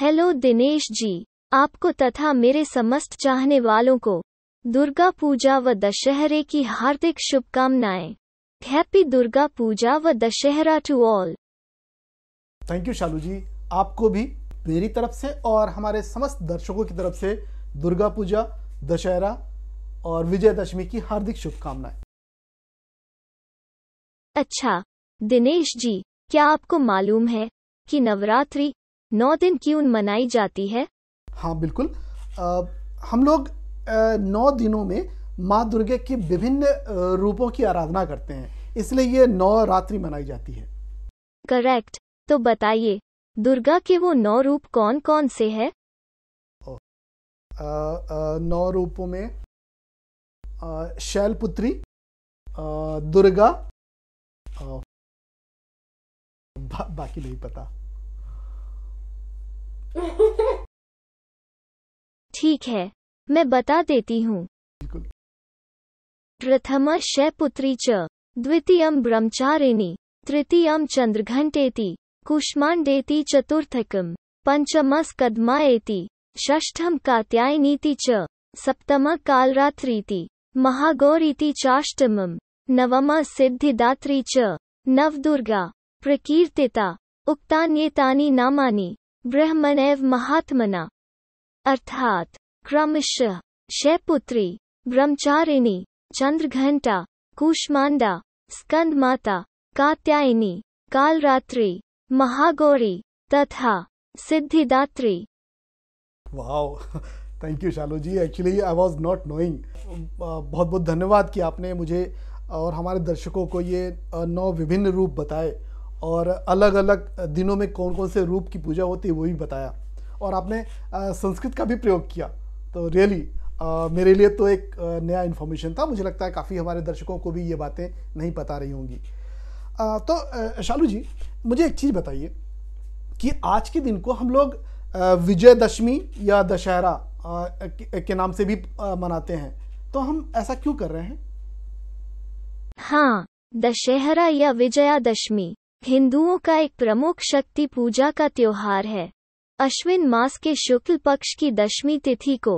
hello Dinesh जी आपको तथा मेरे समस्त चाहने वालों को दुर्गा पूजा व दशहरे की हार्दिक शुभकामनाएं हैप्पी दुर्गा पूजा व Dussehra to all thank you Shalu ji आपको भी मेरी तरफ से और हमारे समस्त दर्शकों की तरफ से दुर्गा पूजा दशहरा और विजयदशमी की हार्दिक शुभकामनाएं अच्छा दिनेश जी क्या आपको मालूम है कि नवरात्रि नौ दिन क्यों मनाई जाती है हाँ बिल्कुल आ, हम लोग आ, नौ दिनों में माँ दुर्गे की विभिन्न रूपों की आराधना करते हैं इसलिए ये नौ रात्रि मनाई जाती है करेक्ट तो बताइए दुर्गा के वो नौ रूप कौन कौन से है ओ, आ, आ, नौ रूपों में शैलपुत्री दुर्गा बा, बाकी नहीं पता ठीक है मैं बता देती हूँ प्रथम शैपुत्री च द्वितीय ब्रह्मचारिणी तृतीय चंद्रघंटेति कुष्मांडेति चतुर्थकम पंचमस्कदमाएति षष्ठम कात्यायनीति च सप्तम कालरात्रीति महागौरीति चाष्टम नवम सिद्धिदात्री च नवदुर्गा प्रकीर्तिता उक्तान्येतानि नामानि ब्रह्मणैव महात्मना अर्थात क्रमश शैपुत्री ब्रह्मचारिणी चंद्रघंटा कुष्मांडा स्कंदमाता कात्यायनी कालरात्रि महागौरी तथा Siddhidatri wow thank you Shalu ji actually I was not knowing बहुत बहुत धन्यवाद कि आपने मुझे और हमारे दर्शकों को ये नौ विभिन्न रूप बताए और अलग अलग दिनों में कौन कौन से रूप की पूजा होती है वो भी बताया और आपने संस्कृत का भी प्रयोग किया तो रियली मेरे लिए तो एक नया इन्फॉर्मेशन था मुझे लगता है काफ़ी हमारे दर्शकों को भी ये बातें नहीं पता रही होंगी तो शालू जी मुझे एक चीज़ बताइए कि आज के दिन को हम लोग विजयदशमी या दशहरा के नाम से भी मनाते हैं तो हम ऐसा क्यों कर रहे हैं हाँ दशहरा या विजयादशमी हिंदुओं का एक प्रमुख शक्ति पूजा का त्योहार है अश्विन मास के शुक्ल पक्ष की दशमी तिथि को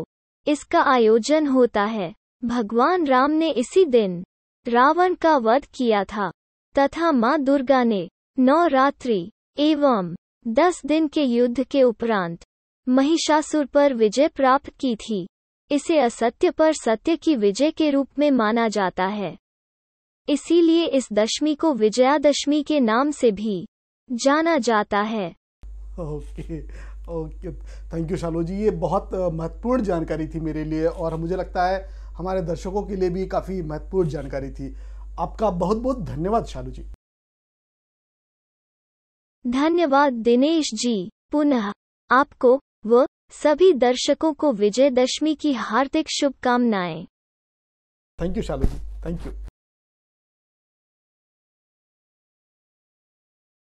इसका आयोजन होता है भगवान राम ने इसी दिन रावण का वध किया था तथा मां दुर्गा ने नौ रात्रि एवं दस दिन के युद्ध के उपरांत महिषासुर पर विजय प्राप्त की थी इसे असत्य पर सत्य की विजय के रूप में माना जाता है इसीलिए इस दशमी को विजयादशमी के नाम से भी जाना जाता है okay okay thank you Shalu ji ये बहुत महत्वपूर्ण जानकारी थी मेरे लिए और मुझे लगता है हमारे दर्शकों के लिए भी काफ़ी महत्वपूर्ण जानकारी थी आपका बहुत बहुत धन्यवाद शालू जी धन्यवाद दिनेश जी पुनः आपको व सभी दर्शकों को विजयदशमी की हार्दिक शुभकामनाएं thank you Shalu ji thank you